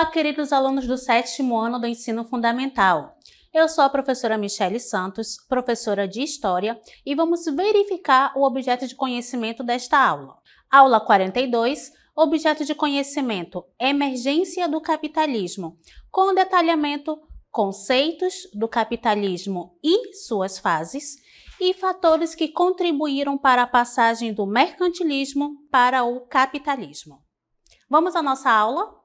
Olá, queridos alunos do sétimo ano do ensino fundamental. Eu sou a professora Michele Santos, professora de História, e vamos verificar o objeto de conhecimento desta aula. Aula 42, objeto de conhecimento Emergência do Capitalismo, com detalhamento conceitos do capitalismo e suas fases e fatores que contribuíram para a passagem do mercantilismo para o capitalismo. Vamos à nossa aula?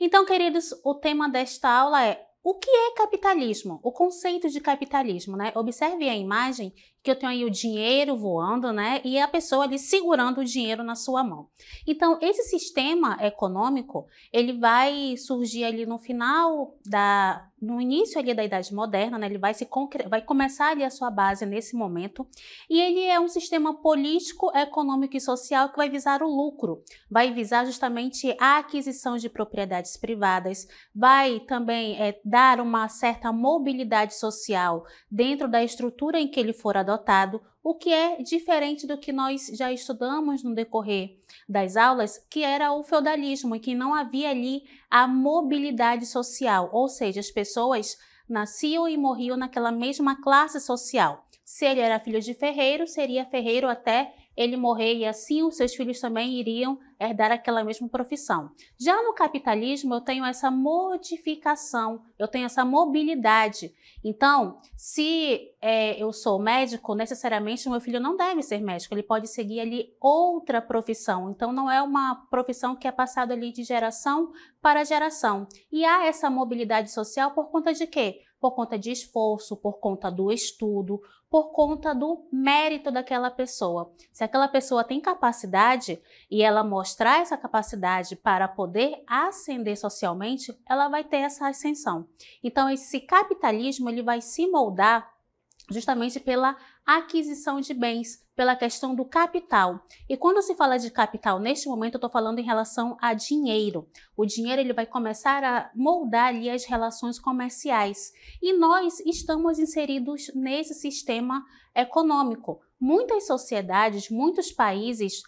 Então, queridos, o tema desta aula é o que é capitalismo? O conceito de capitalismo, né? Observe a imagem que eu tenho aí o dinheiro voando, né? E a pessoa ali segurando o dinheiro na sua mão. Então, esse sistema econômico, ele vai surgir ali no final da no início ali da idade moderna, né? Ele vai se vai começar ali a sua base nesse momento, e ele é um sistema político, econômico e social que vai visar o lucro, vai visar justamente a aquisição de propriedades privadas, vai também é, dar uma certa mobilidade social dentro da estrutura em que ele for adotado, o que é diferente do que nós já estudamos no decorrer das aulas, que era o feudalismo e que não havia ali a mobilidade social, ou seja, as pessoas nasciam e morriam naquela mesma classe social. Se ele era filho de ferreiro, seria ferreiro até ele morrer e assim os seus filhos também iriam herdar aquela mesma profissão. Já no capitalismo, eu tenho essa modificação, eu tenho essa mobilidade. Então, se é, eu sou médico, necessariamente meu filho não deve ser médico, ele pode seguir ali outra profissão. Então, não é uma profissão que é passada ali de geração para geração. E há essa mobilidade social por conta de quê? Por conta de esforço, por conta do estudo, por conta do mérito daquela pessoa. Se aquela pessoa tem capacidade e ela mostrar essa capacidade para poder ascender socialmente, ela vai ter essa ascensão. Então esse capitalismo ele vai se moldar justamente pela aquisição de bens, pela questão do capital. E quando se fala de capital, neste momento eu estou falando em relação a dinheiro. O dinheiro ele vai começar a moldar ali as relações comerciais. E nós estamos inseridos nesse sistema econômico. Muitas sociedades, muitos países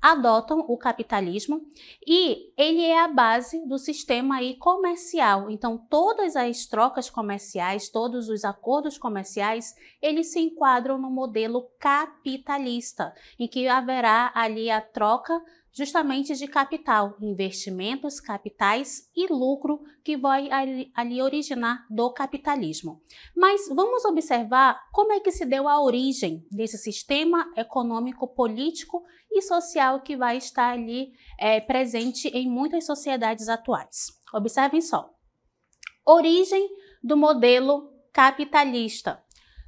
adotam o capitalismo e ele é a base do sistema aí comercial. Então, todas as trocas comerciais, todos os acordos comerciais, eles se enquadram no modelo capitalista, em que haverá ali a troca justamente de capital, investimentos, capitais e lucro que vai ali originar do capitalismo. Mas vamos observar como é que se deu a origem desse sistema econômico, político e social que vai estar ali é, presente em muitas sociedades atuais. Observem só. Origem do modelo capitalista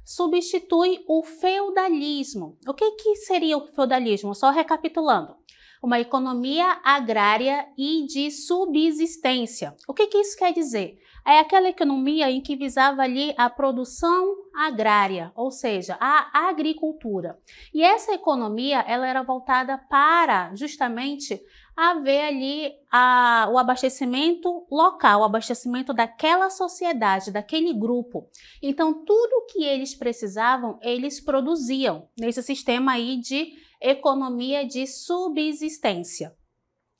substitui o feudalismo. O que, que seria o feudalismo? Só recapitulando uma economia agrária e de subsistência. O que, que isso quer dizer? É aquela economia em que visava ali a produção agrária, ou seja, a agricultura. E essa economia ela era voltada para justamente haver ali a, o abastecimento local, o abastecimento daquela sociedade, daquele grupo. Então, tudo que eles precisavam, eles produziam nesse sistema aí de economia de subsistência.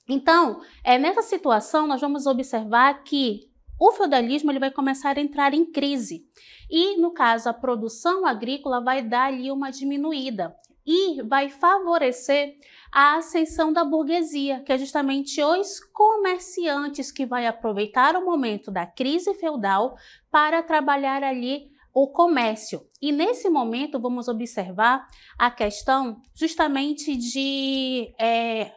Então, é, nessa situação, nós vamos observar que o feudalismo ele vai começar a entrar em crise. E, no caso, a produção agrícola vai dar ali uma diminuída e vai favorecer a ascensão da burguesia, que é justamente os comerciantes que vai aproveitar o momento da crise feudal para trabalhar ali o comércio. E nesse momento vamos observar a questão justamente de é,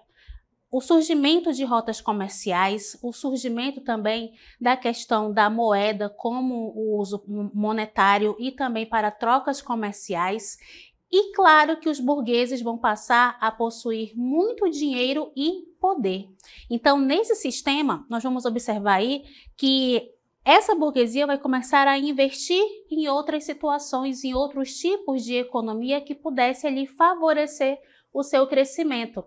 o surgimento de rotas comerciais, o surgimento também da questão da moeda como o uso monetário e também para trocas comerciais. E claro que os burgueses vão passar a possuir muito dinheiro e poder. Então, nesse sistema, nós vamos observar aí que essa burguesia vai começar a investir em outras situações, em outros tipos de economia que pudesse ali favorecer o seu crescimento.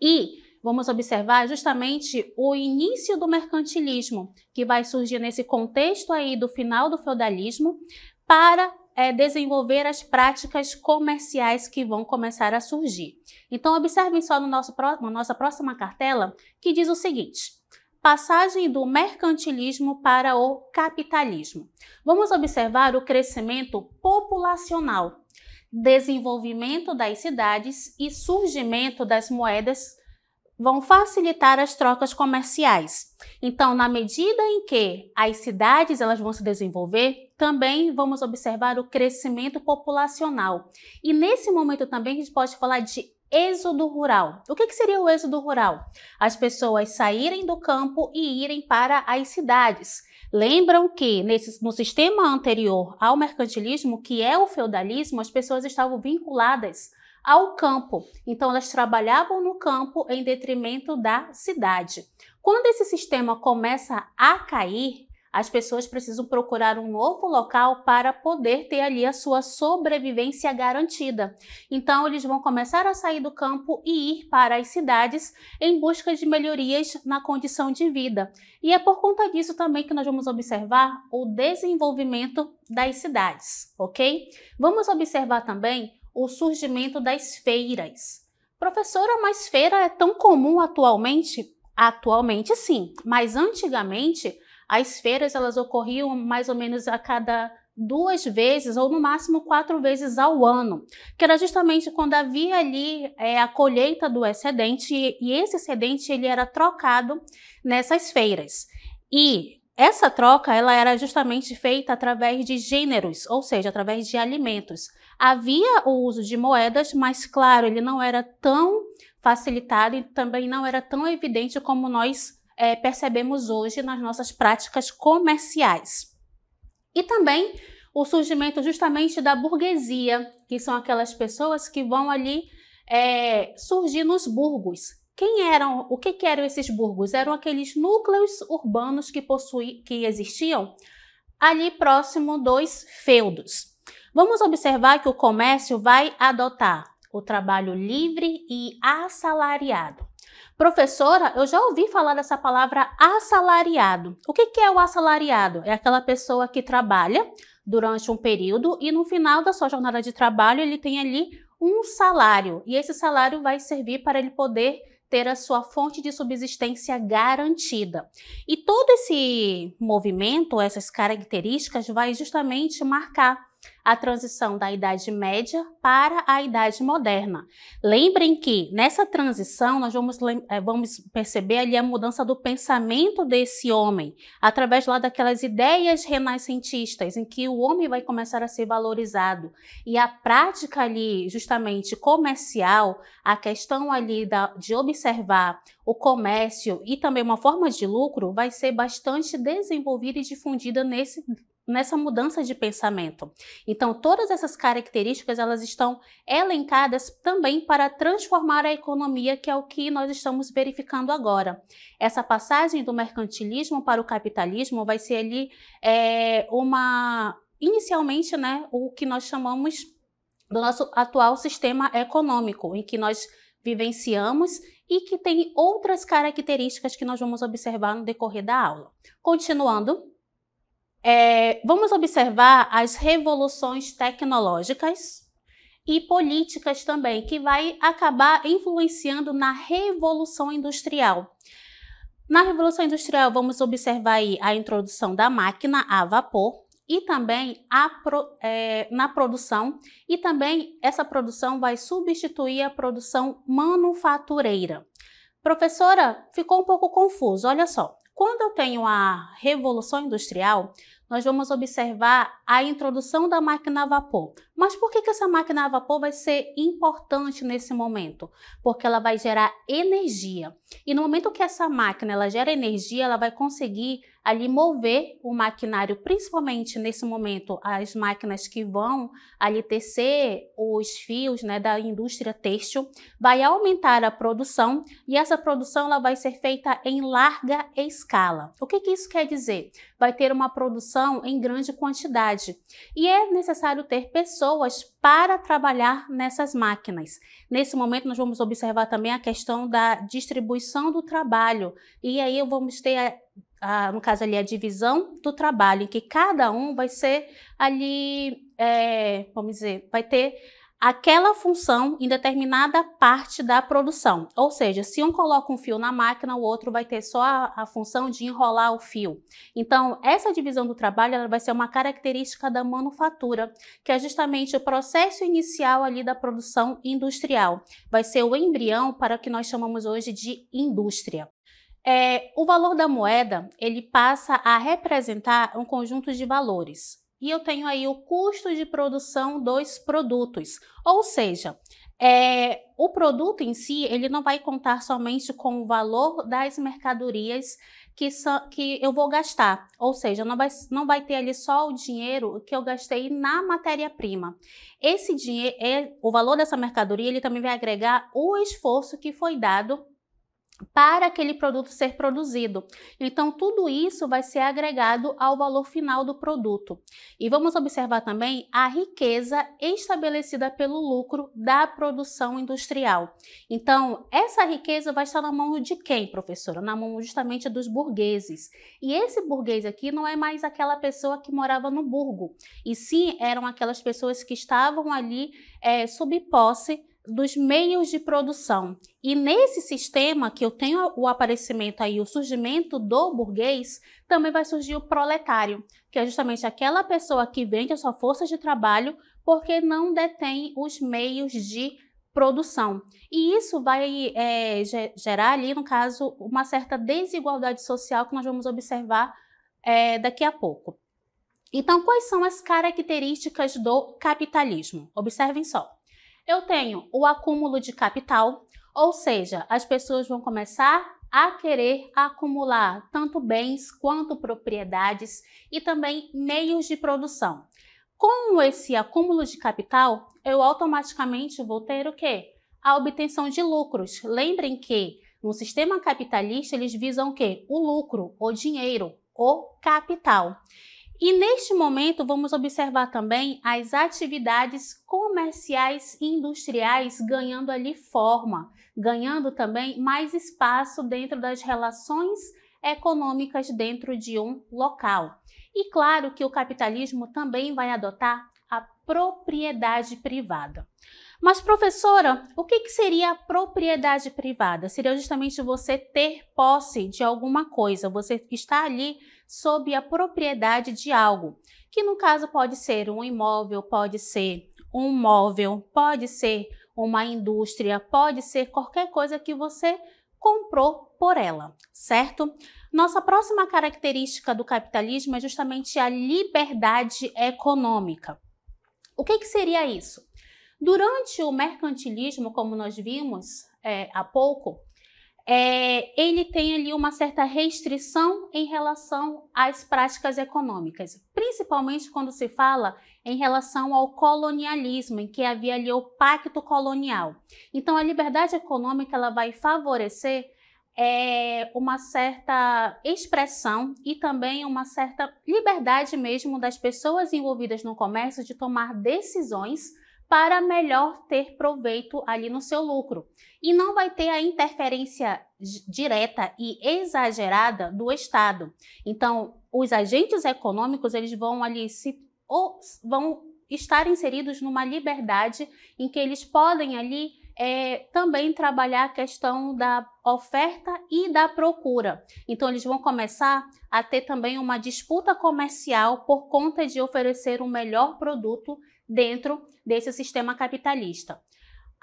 E vamos observar justamente o início do mercantilismo, que vai surgir nesse contexto aí do final do feudalismo, para é, desenvolver as práticas comerciais que vão começar a surgir. Então, observem só no nosso, na nossa próxima cartela, que diz o seguinte passagem do mercantilismo para o capitalismo. Vamos observar o crescimento populacional, desenvolvimento das cidades e surgimento das moedas vão facilitar as trocas comerciais. Então, na medida em que as cidades elas vão se desenvolver, também vamos observar o crescimento populacional. E nesse momento também a gente pode falar de êxodo rural. O que, que seria o êxodo rural? As pessoas saírem do campo e irem para as cidades. Lembram que nesse, no sistema anterior ao mercantilismo, que é o feudalismo, as pessoas estavam vinculadas ao campo. Então, elas trabalhavam no campo em detrimento da cidade. Quando esse sistema começa a cair, as pessoas precisam procurar um novo local para poder ter ali a sua sobrevivência garantida. Então, eles vão começar a sair do campo e ir para as cidades em busca de melhorias na condição de vida. E é por conta disso também que nós vamos observar o desenvolvimento das cidades, ok? Vamos observar também o surgimento das feiras. Professora, mas feira é tão comum atualmente? Atualmente sim, mas antigamente as feiras elas ocorriam mais ou menos a cada duas vezes ou no máximo quatro vezes ao ano, que era justamente quando havia ali é, a colheita do excedente e, e esse excedente ele era trocado nessas feiras. E essa troca ela era justamente feita através de gêneros, ou seja, através de alimentos. Havia o uso de moedas, mas claro, ele não era tão facilitado e também não era tão evidente como nós é, percebemos hoje nas nossas práticas comerciais. E também o surgimento justamente da burguesia, que são aquelas pessoas que vão ali é, surgir nos burgos. Quem eram, o que, que, eram esses burgos? Eram aqueles núcleos urbanos que, possuí, que existiam ali próximo dos feudos. Vamos observar que o comércio vai adotar o trabalho livre e assalariado. Professora, eu já ouvi falar dessa palavra assalariado. O que é o assalariado? É aquela pessoa que trabalha durante um período e no final da sua jornada de trabalho ele tem ali um salário e esse salário vai servir para ele poder ter a sua fonte de subsistência garantida. E todo esse movimento, essas características vai justamente marcar a transição da Idade Média para a Idade Moderna. Lembrem que nessa transição nós vamos, eh, vamos perceber ali a mudança do pensamento desse homem, através lá daquelas ideias renascentistas, em que o homem vai começar a ser valorizado. E a prática ali, justamente comercial, a questão ali da, de observar o comércio e também uma forma de lucro vai ser bastante desenvolvida e difundida nesse nessa mudança de pensamento. Então, todas essas características elas estão elencadas também para transformar a economia, que é o que nós estamos verificando agora. Essa passagem do mercantilismo para o capitalismo vai ser ali é, uma, inicialmente, né, o que nós chamamos do nosso atual sistema econômico, em que nós vivenciamos e que tem outras características que nós vamos observar no decorrer da aula. Continuando, é, vamos observar as revoluções tecnológicas e políticas também, que vai acabar influenciando na revolução industrial. Na revolução industrial, vamos observar a introdução da máquina a vapor e também a, é, na produção, e também essa produção vai substituir a produção manufatureira. Professora, ficou um pouco confuso, olha só. Quando eu tenho a Revolução Industrial, nós vamos observar a introdução da máquina a vapor. Mas por que, que essa máquina a vapor vai ser importante nesse momento? Porque ela vai gerar energia. E no momento que essa máquina ela gera energia, ela vai conseguir ali mover o maquinário, principalmente nesse momento, as máquinas que vão ali tecer os fios né, da indústria têxtil, vai aumentar a produção e essa produção ela vai ser feita em larga escala. O que, que isso quer dizer? Vai ter uma produção em grande quantidade e é necessário ter pessoas pessoas para trabalhar nessas máquinas. Nesse momento, nós vamos observar também a questão da distribuição do trabalho. E aí vamos ter a no caso ali, a divisão do trabalho, em que cada um vai ser ali, é, vamos dizer, vai ter aquela função em determinada parte da produção. Ou seja, se um coloca um fio na máquina, o outro vai ter só a, a função de enrolar o fio. Então, essa divisão do trabalho vai ser uma característica da manufatura, que é justamente o processo inicial ali da produção industrial. Vai ser o embrião para o que nós chamamos hoje de indústria. É, o valor da moeda ele passa a representar um conjunto de valores e eu tenho aí o custo de produção dos produtos. Ou seja, é, o produto em si, ele não vai contar somente com o valor das mercadorias que, são, que eu vou gastar. Ou seja, não vai, não vai ter ali só o dinheiro que eu gastei na matéria-prima. Esse dinheiro, é, o valor dessa mercadoria, ele também vai agregar o esforço que foi dado para aquele produto ser produzido. Então, tudo isso vai ser agregado ao valor final do produto. E vamos observar também a riqueza estabelecida pelo lucro da produção industrial. Então, essa riqueza vai estar na mão de quem, professora? Na mão justamente dos burgueses. E esse burguês aqui não é mais aquela pessoa que morava no burgo, e sim eram aquelas pessoas que estavam ali é, sob posse dos meios de produção. E nesse sistema que eu tenho o aparecimento aí, o surgimento do burguês, também vai surgir o proletário, que é justamente aquela pessoa que vende a sua força de trabalho porque não detém os meios de produção. E isso vai é, gerar ali, no caso, uma certa desigualdade social que nós vamos observar é, daqui a pouco. Então, quais são as características do capitalismo? Observem só. Eu tenho o acúmulo de capital, ou seja, as pessoas vão começar a querer acumular tanto bens quanto propriedades e também meios de produção. Com esse acúmulo de capital, eu automaticamente vou ter o quê? A obtenção de lucros. Lembrem que no sistema capitalista eles visam o quê? O lucro, o dinheiro, o capital. E neste momento vamos observar também as atividades comerciais e industriais ganhando ali forma, ganhando também mais espaço dentro das relações econômicas dentro de um local. E claro que o capitalismo também vai adotar a propriedade privada. Mas, professora, o que, que seria a propriedade privada? Seria justamente você ter posse de alguma coisa, você está ali sobre a propriedade de algo, que no caso pode ser um imóvel, pode ser um móvel, pode ser uma indústria, pode ser qualquer coisa que você comprou por ela, certo? Nossa próxima característica do capitalismo é justamente a liberdade econômica. O que, que seria isso? Durante o mercantilismo, como nós vimos é, há pouco, é, ele tem ali uma certa restrição em relação às práticas econômicas, principalmente quando se fala em relação ao colonialismo, em que havia ali o pacto colonial. Então, a liberdade econômica ela vai favorecer é, uma certa expressão e também uma certa liberdade mesmo das pessoas envolvidas no comércio de tomar decisões para melhor ter proveito ali no seu lucro. E não vai ter a interferência direta e exagerada do Estado. Então, os agentes econômicos, eles vão ali se ou vão estar inseridos numa liberdade em que eles podem ali é, também trabalhar a questão da oferta e da procura. Então, eles vão começar a ter também uma disputa comercial por conta de oferecer um melhor produto dentro desse sistema capitalista.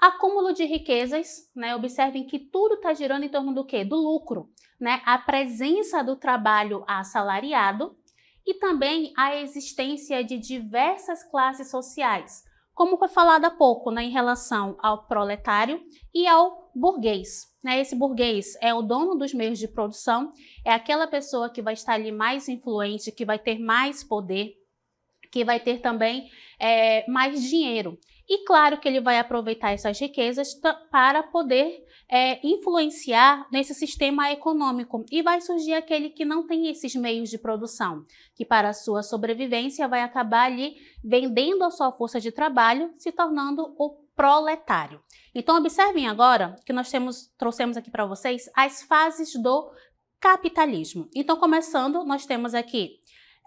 Acúmulo de riquezas, né? Observem que tudo está girando em torno do quê? Do lucro, né? A presença do trabalho assalariado e também a existência de diversas classes sociais, como foi falado há pouco, né, em relação ao proletário e ao burguês. Né? Esse burguês é o dono dos meios de produção, é aquela pessoa que vai estar ali mais influente, que vai ter mais poder, que vai ter também é, mais dinheiro. E claro que ele vai aproveitar essas riquezas para poder é, influenciar nesse sistema econômico. E vai surgir aquele que não tem esses meios de produção, que para sua sobrevivência vai acabar ali vendendo a sua força de trabalho, se tornando o proletário. Então observem agora que nós temos, trouxemos aqui para vocês as fases do capitalismo. Então começando, nós temos aqui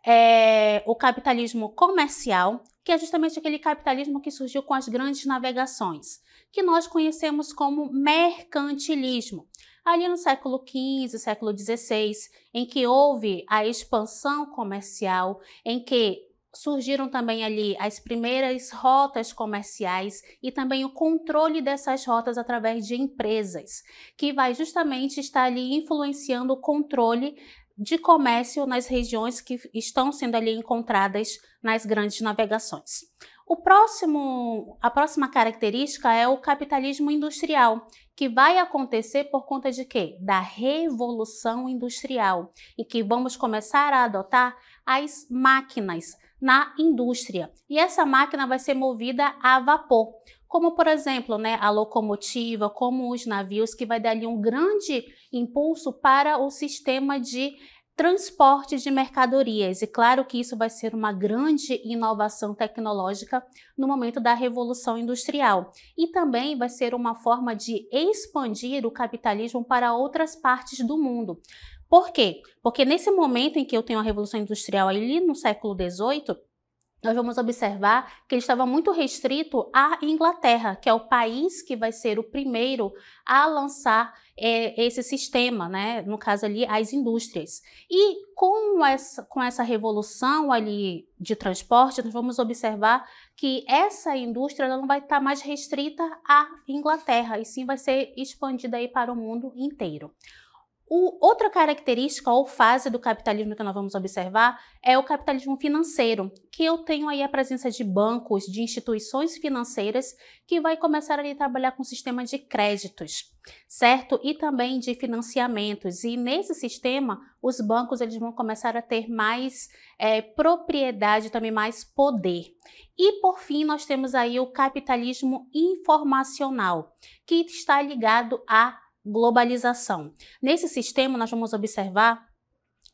é, o capitalismo comercial, que é justamente aquele capitalismo que surgiu com as grandes navegações, que nós conhecemos como mercantilismo. Ali no século XV, século XVI, em que houve a expansão comercial, em que surgiram também ali as primeiras rotas comerciais e também o controle dessas rotas através de empresas, que vai justamente estar ali influenciando o controle de comércio nas regiões que estão sendo ali encontradas nas grandes navegações. O próximo, a próxima característica é o capitalismo industrial, que vai acontecer por conta de quê? Da revolução industrial, e que vamos começar a adotar as máquinas na indústria. E essa máquina vai ser movida a vapor como por exemplo né, a locomotiva, como os navios, que vai dar ali um grande impulso para o sistema de transporte de mercadorias. E claro que isso vai ser uma grande inovação tecnológica no momento da Revolução Industrial. E também vai ser uma forma de expandir o capitalismo para outras partes do mundo. Por quê? Porque nesse momento em que eu tenho a Revolução Industrial ali no século XVIII, nós vamos observar que ele estava muito restrito à Inglaterra, que é o país que vai ser o primeiro a lançar é, esse sistema, né? no caso ali, as indústrias. E com essa, com essa revolução ali de transporte, nós vamos observar que essa indústria não vai estar mais restrita à Inglaterra, e sim vai ser expandida aí para o mundo inteiro. O, outra característica ou fase do capitalismo que nós vamos observar é o capitalismo financeiro, que eu tenho aí a presença de bancos, de instituições financeiras, que vai começar a trabalhar com o sistema de créditos, certo? E também de financiamentos. E nesse sistema, os bancos eles vão começar a ter mais é, propriedade, também mais poder. E por fim, nós temos aí o capitalismo informacional, que está ligado à globalização. Nesse sistema, nós vamos observar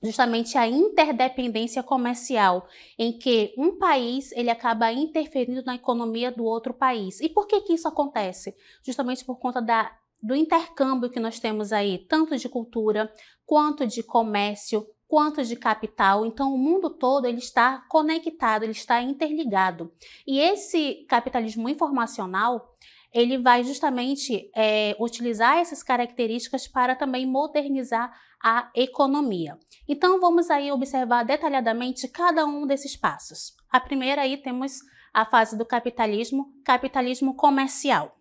justamente a interdependência comercial, em que um país ele acaba interferindo na economia do outro país. E por que, que isso acontece? Justamente por conta da, do intercâmbio que nós temos aí, tanto de cultura quanto de comércio, quanto de capital. Então, o mundo todo ele está conectado, ele está interligado. E esse capitalismo informacional ele vai justamente é, utilizar essas características para também modernizar a economia. Então, vamos aí observar detalhadamente cada um desses passos. A primeira aí temos a fase do capitalismo, capitalismo comercial.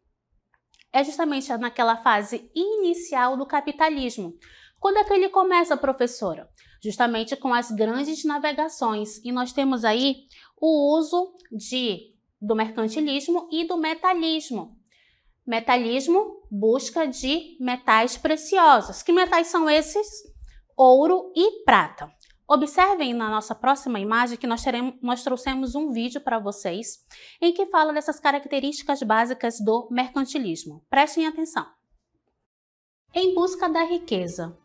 É justamente naquela fase inicial do capitalismo, quando é que ele começa, professora? justamente com as grandes navegações. E nós temos aí o uso de, do mercantilismo e do metalismo. Metalismo, busca de metais preciosos. Que metais são esses? Ouro e prata. Observem na nossa próxima imagem que nós, teremos, nós trouxemos um vídeo para vocês em que fala dessas características básicas do mercantilismo. Prestem atenção. Em busca da riqueza,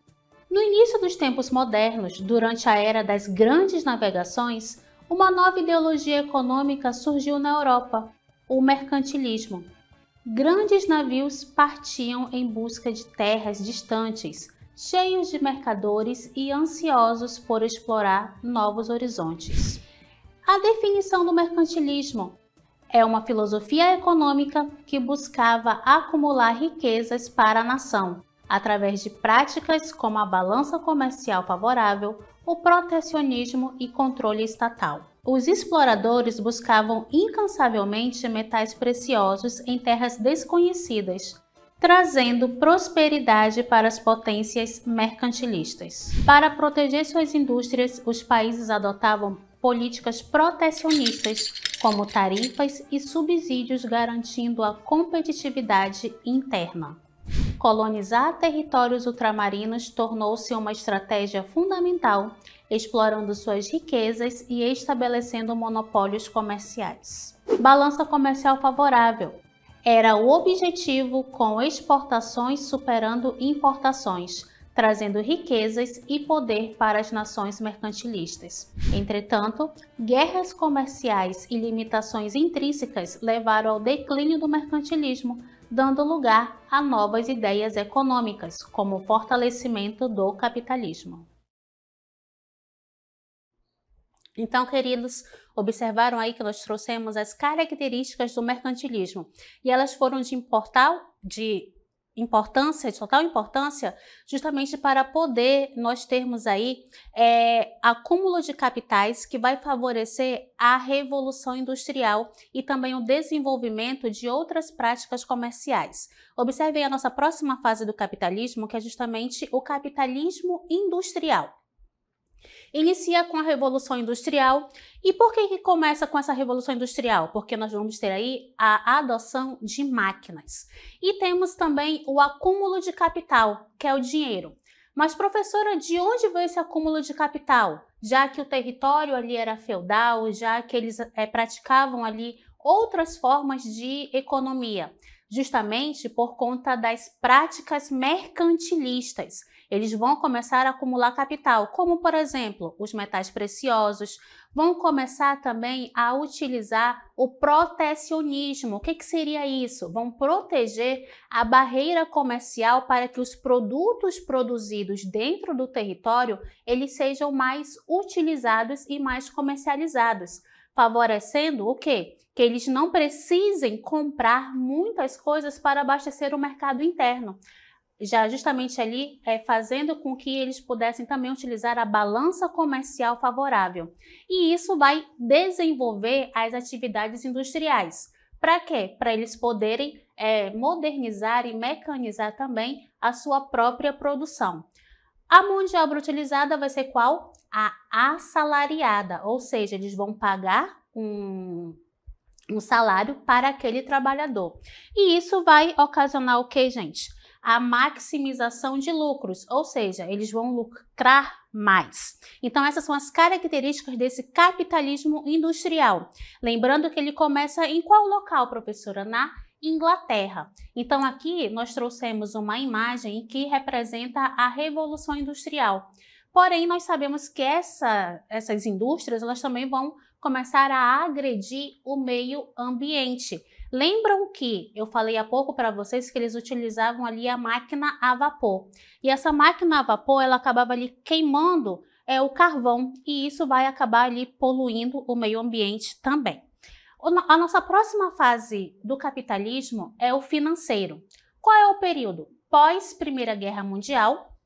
no início dos tempos modernos, durante a era das grandes navegações, uma nova ideologia econômica surgiu na Europa, o mercantilismo. Grandes navios partiam em busca de terras distantes, cheios de mercadores e ansiosos por explorar novos horizontes. A definição do mercantilismo é uma filosofia econômica que buscava acumular riquezas para a nação, através de práticas como a balança comercial favorável, o protecionismo e controle estatal. Os exploradores buscavam incansavelmente metais preciosos em terras desconhecidas, trazendo prosperidade para as potências mercantilistas. Para proteger suas indústrias, os países adotavam políticas protecionistas, como tarifas e subsídios garantindo a competitividade interna. Colonizar territórios ultramarinos tornou-se uma estratégia fundamental, explorando suas riquezas e estabelecendo monopólios comerciais. Balança comercial favorável era o objetivo com exportações superando importações, trazendo riquezas e poder para as nações mercantilistas. Entretanto, guerras comerciais e limitações intrínsecas levaram ao declínio do mercantilismo dando lugar a novas ideias econômicas, como o fortalecimento do capitalismo. Então, queridos, observaram aí que nós trouxemos as características do mercantilismo e elas foram de, importar, de importância, de total importância, justamente para poder nós termos aí é, acúmulo de capitais que vai favorecer a revolução industrial e também o desenvolvimento de outras práticas comerciais. Observem a nossa próxima fase do capitalismo, que é justamente o capitalismo industrial. Inicia com a Revolução Industrial. E por que, que começa com essa Revolução Industrial? Porque nós vamos ter aí a adoção de máquinas. E temos também o acúmulo de capital, que é o dinheiro. Mas, professora, de onde veio esse acúmulo de capital? Já que o território ali era feudal, já que eles é, praticavam ali outras formas de economia, justamente por conta das práticas mercantilistas eles vão começar a acumular capital, como por exemplo os metais preciosos, vão começar também a utilizar o protecionismo. O que, que seria isso? Vão proteger a barreira comercial para que os produtos produzidos dentro do território eles sejam mais utilizados e mais comercializados favorecendo o quê? Que eles não precisem comprar muitas coisas para abastecer o mercado interno já justamente ali é, fazendo com que eles pudessem também utilizar a balança comercial favorável. E isso vai desenvolver as atividades industriais. Para quê? Para eles poderem é, modernizar e mecanizar também a sua própria produção. A mão de obra utilizada vai ser qual? A assalariada, ou seja, eles vão pagar um, um salário para aquele trabalhador. E isso vai ocasionar o que, gente? a maximização de lucros, ou seja, eles vão lucrar mais. Então, essas são as características desse capitalismo industrial. Lembrando que ele começa em qual local, professora? Na Inglaterra. Então, aqui nós trouxemos uma imagem que representa a Revolução Industrial. Porém, nós sabemos que essa, essas indústrias elas também vão começar a agredir o meio ambiente. Lembram que eu falei há pouco para vocês que eles utilizavam ali a máquina a vapor. E essa máquina a vapor, ela acabava ali queimando é, o carvão e isso vai acabar ali poluindo o meio ambiente também. A nossa próxima fase do capitalismo é o financeiro. Qual é o período? Pós Primeira Guerra Mundial.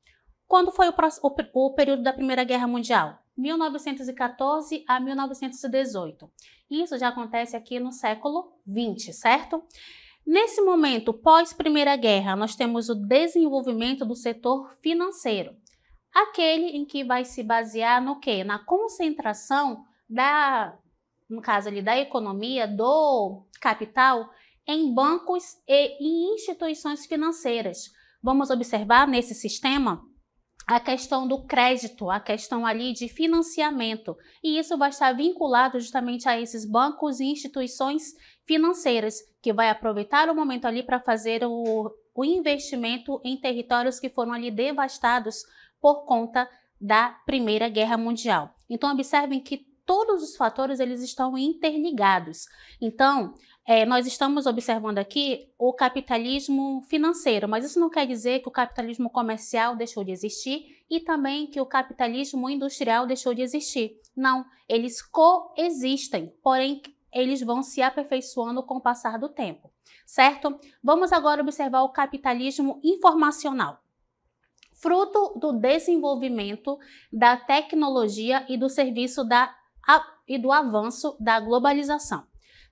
Quando foi o, o, o período da Primeira Guerra Mundial? 1914 a 1918. Isso já acontece aqui no século 20, certo? Nesse momento pós Primeira Guerra, nós temos o desenvolvimento do setor financeiro, aquele em que vai se basear no quê? Na concentração da, no caso ali da economia, do capital em bancos e em instituições financeiras. Vamos observar nesse sistema a questão do crédito, a questão ali de financiamento. E isso vai estar vinculado justamente a esses bancos e instituições financeiras que vai aproveitar o momento ali para fazer o, o investimento em territórios que foram ali devastados por conta da Primeira Guerra Mundial. Então observem que todos os fatores eles estão interligados. Então, é, nós estamos observando aqui o capitalismo financeiro, mas isso não quer dizer que o capitalismo comercial deixou de existir e também que o capitalismo industrial deixou de existir. Não, eles coexistem, porém eles vão se aperfeiçoando com o passar do tempo, certo? Vamos agora observar o capitalismo informacional. Fruto do desenvolvimento da tecnologia e do serviço da, e do avanço da globalização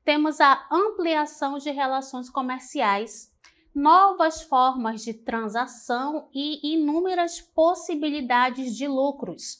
temos a ampliação de relações comerciais, novas formas de transação e inúmeras possibilidades de lucros.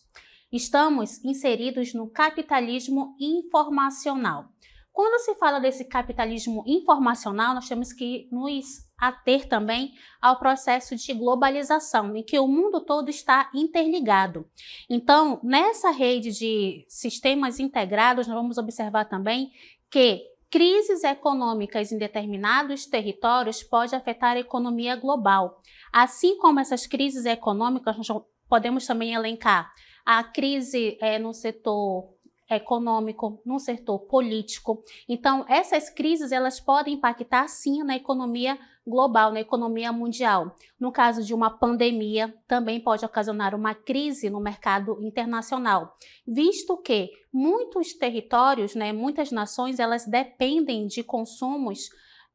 Estamos inseridos no capitalismo informacional. Quando se fala desse capitalismo informacional, nós temos que nos ater também ao processo de globalização, em que o mundo todo está interligado. Então, nessa rede de sistemas integrados, nós vamos observar também que Crises econômicas em determinados territórios pode afetar a economia global. Assim como essas crises econômicas, nós podemos também elencar a crise é, no setor econômico, no setor político. Então, essas crises elas podem impactar sim na economia global global, na economia mundial. No caso de uma pandemia, também pode ocasionar uma crise no mercado internacional, visto que muitos territórios, né, muitas nações, elas dependem de consumos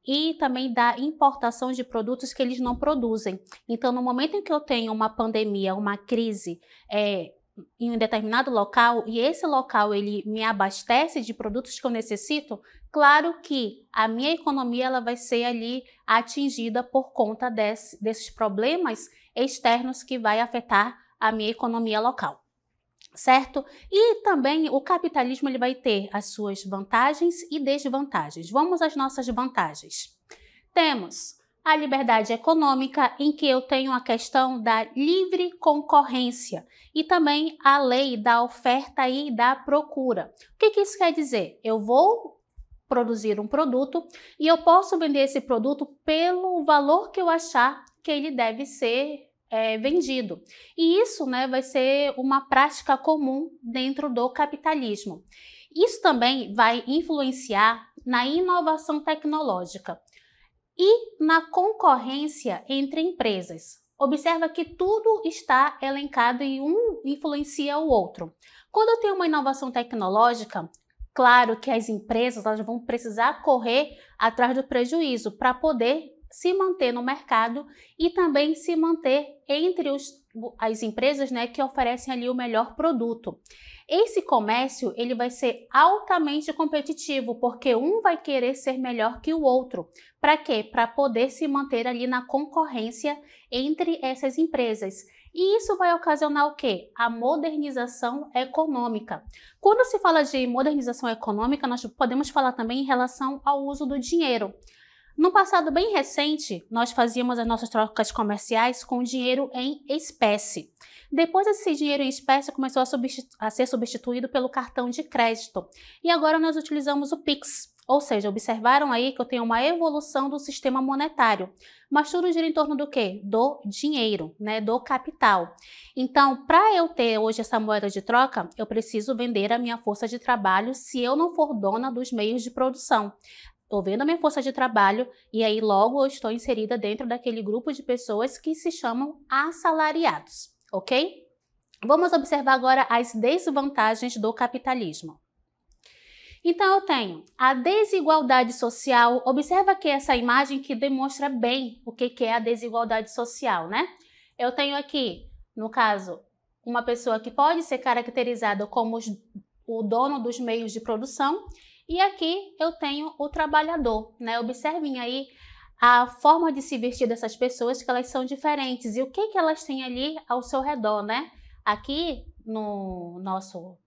e também da importação de produtos que eles não produzem. Então, no momento em que eu tenho uma pandemia, uma crise, é, em um determinado local e esse local ele me abastece de produtos que eu necessito, claro que a minha economia ela vai ser ali atingida por conta desse, desses problemas externos que vai afetar a minha economia local. Certo? E também o capitalismo ele vai ter as suas vantagens e desvantagens. Vamos às nossas vantagens. Temos a liberdade econômica, em que eu tenho a questão da livre concorrência e também a lei da oferta e da procura. O que, que isso quer dizer? Eu vou produzir um produto e eu posso vender esse produto pelo valor que eu achar que ele deve ser é, vendido. E isso né, vai ser uma prática comum dentro do capitalismo. Isso também vai influenciar na inovação tecnológica e na concorrência entre empresas. Observa que tudo está elencado e um influencia o outro. Quando eu tenho uma inovação tecnológica, claro que as empresas elas vão precisar correr atrás do prejuízo para poder se manter no mercado e também se manter entre os, as empresas né, que oferecem ali o melhor produto. Esse comércio ele vai ser altamente competitivo, porque um vai querer ser melhor que o outro. Para quê? Para poder se manter ali na concorrência entre essas empresas. E isso vai ocasionar o quê? A modernização econômica. Quando se fala de modernização econômica, nós podemos falar também em relação ao uso do dinheiro. No passado bem recente, nós fazíamos as nossas trocas comerciais com dinheiro em espécie. Depois, esse dinheiro em espécie começou a, a, ser substituído pelo cartão de crédito. E agora nós utilizamos o Pix. Ou seja, observaram aí que eu tenho uma evolução do sistema monetário. Mas tudo gira em torno do quê? Do dinheiro, né? Do capital. Então, para eu ter hoje essa moeda de troca, eu preciso vender a minha força de trabalho se eu não for dona dos meios de produção estou vendo a minha força de trabalho e aí logo eu estou inserida dentro daquele grupo de pessoas que se chamam assalariados, ok? Vamos observar agora as desvantagens do capitalismo. Então eu tenho a desigualdade social. Observa que essa imagem que demonstra bem o que é a desigualdade social, né? Eu tenho aqui, no caso, uma pessoa que pode ser caracterizada como o dono dos meios de produção e aqui eu tenho o trabalhador, né? Observem aí a forma de se vestir dessas pessoas, que elas são diferentes. E o que, que elas têm ali ao seu redor, né? Aqui no nosso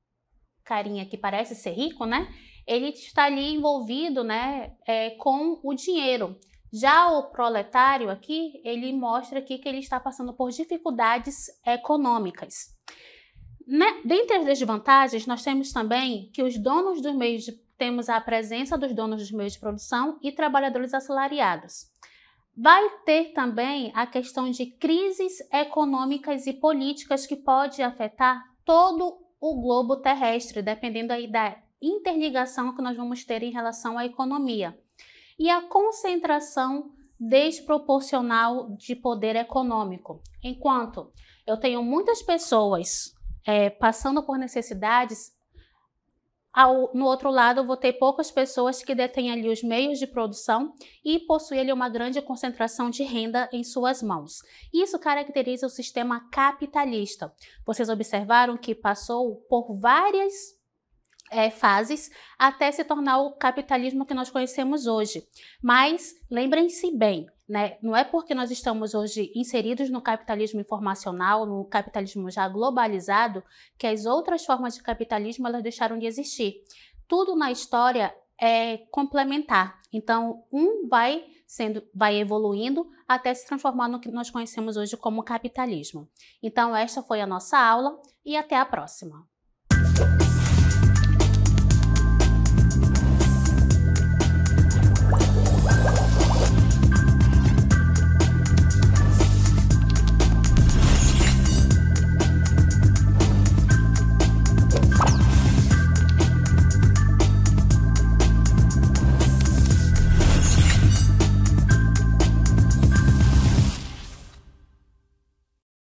carinha que parece ser rico, né? Ele está ali envolvido, né, é, com o dinheiro. Já o proletário aqui, ele mostra aqui que ele está passando por dificuldades econômicas. Né? Dentre as desvantagens, nós temos também que os donos dos meios de temos a presença dos donos dos meios de produção e trabalhadores assalariados. Vai ter também a questão de crises econômicas e políticas que pode afetar todo o globo terrestre, dependendo aí da interligação que nós vamos ter em relação à economia. E a concentração desproporcional de poder econômico. Enquanto eu tenho muitas pessoas é, passando por necessidades, ao, no outro lado, eu vou ter poucas pessoas que detêm ali os meios de produção e possuem ali uma grande concentração de renda em suas mãos. Isso caracteriza o sistema capitalista. Vocês observaram que passou por várias é, fases até se tornar o capitalismo que nós conhecemos hoje. Mas lembrem-se bem, né? Não é porque nós estamos hoje inseridos no capitalismo informacional, no capitalismo já globalizado, que as outras formas de capitalismo elas deixaram de existir. Tudo na história é complementar. Então, um vai sendo, vai evoluindo até se transformar no que nós conhecemos hoje como capitalismo. Então, esta foi a nossa aula e até a próxima.